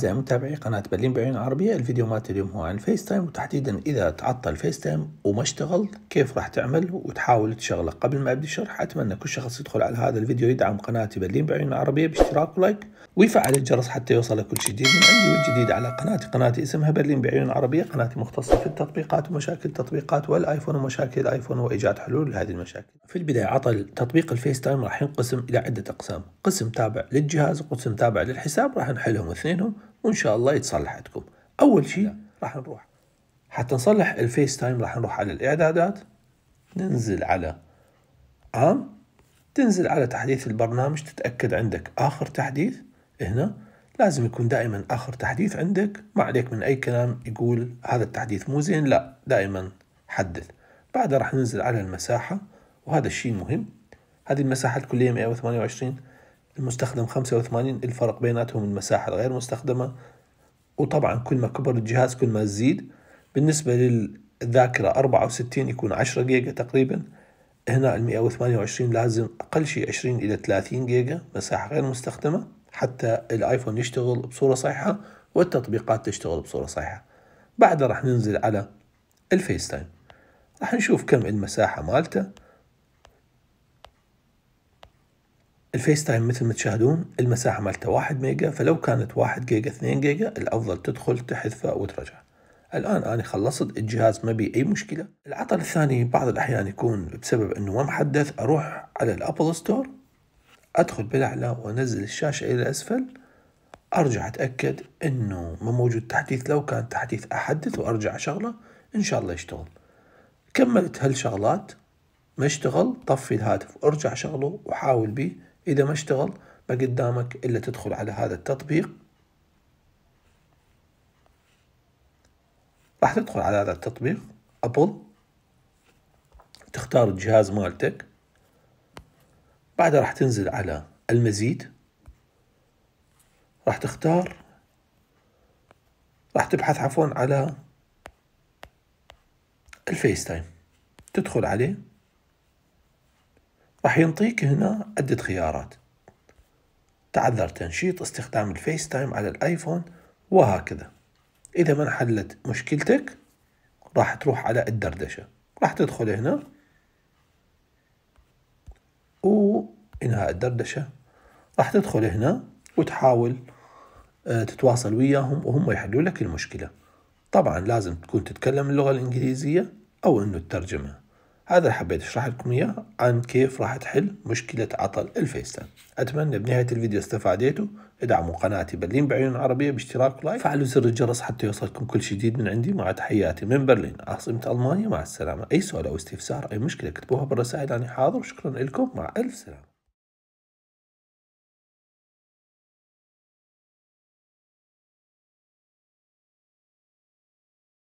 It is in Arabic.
أعزائي متابعي قناة برلين بعيون عربية الفيديو مالت اليوم هو عن فيس تايم وتحديدا إذا تعطل الفيس تايم وما اشتغل كيف راح تعمل وتحاول تشغله قبل ما أبدي الشرح أتمنى كل شخص يدخل على هذا الفيديو يدعم قناتي برلين بعيون عربية باشتراك ولايك ويفعل الجرس حتى يوصل كل شيء جديد من عندي والجديد على قناتي قناتي اسمها برلين بعيون عربية قناتي مختصة في التطبيقات ومشاكل التطبيقات والآيفون ومشاكل الآيفون وإيجاد حلول لهذه المشاكل في البداية عطل تطبيق الفيس تايم راح ينقسم إلى عدة أقسام قسم تابع للجهاز وقسم تابع للحساب راح نحلهم اثنينهم وان شاء الله يتصلح عندكم اول شيء نعم. راح نروح حتى نصلح الفيس تايم راح نروح على الاعدادات ننزل على عام تنزل على تحديث البرنامج تتاكد عندك اخر تحديث هنا لازم يكون دائما اخر تحديث عندك ما عليك من اي كلام يقول هذا التحديث مو زين لا دائما حدث بعدها راح ننزل على المساحه وهذا الشيء مهم هذه المساحه الكليه 128 المستخدم 85 الفرق بيناتهم المساحة الغير مستخدمة وطبعا كل ما كبر الجهاز كل ما تزيد بالنسبة للذاكرة 64 يكون 10 جيجا تقريبا هنا ال 128 لازم أقل شيء 20 إلى 30 جيجا مساحة غير مستخدمة حتى الآيفون يشتغل بصورة صحيحة والتطبيقات تشتغل بصورة صحيحة بعدها راح ننزل على الفيس تايم راح نشوف كم المساحة مالته الفيس تايم مثل ما تشاهدون المساحة مالته واحد ميجا فلو كانت واحد جيجا اثنين جيجا الأفضل تدخل تحذفه وترجع الآن أنا خلصت الجهاز ما بي أي مشكلة العطل الثاني بعض الأحيان يكون بسبب أنه ما محدث أروح على الأبل ستور أدخل بالأعلى وأنزل الشاشة إلى أسفل أرجع أتأكد أنه ما موجود تحديث لو كان تحديث أحدث وأرجع شغله إن شاء الله يشتغل كملت هالشغلات ما اشتغل طفي الهاتف وارجع شغله وحاول بيه إذا ما اشتغل ما قدامك إلا تدخل على هذا التطبيق راح تدخل على هذا التطبيق أبل تختار الجهاز مالتك بعدها راح تنزل على المزيد راح تختار راح تبحث عفوا على الفيس تايم تدخل عليه راح ينطيك هنا عدة خيارات تعذر تنشيط استخدام الفيس تايم على الآيفون وهكذا إذا ما حلت مشكلتك راح تروح على الدردشة راح تدخل هنا وإنهاء الدردشة راح تدخل هنا وتحاول آه، تتواصل وياهم وهم يحلوا لك المشكلة طبعا لازم تكون تتكلم اللغة الإنجليزية أو أنه الترجمة هذا حبيت اشرح لكم اياه عن كيف راح تحل مشكلة عطل الفيستان اتمنى بنهاية الفيديو استفاديتوا ادعموا قناتي برلين بعيون عربية باشتراك ولايك فعلوا زر الجرس حتى يوصلكم كل جديد من عندي مع تحياتي من برلين عاصمة المانيا مع السلامة اي سؤال او استفسار اي مشكلة اكتبوها بالرسائل انا حاضر وشكرا لكم مع الف سلامة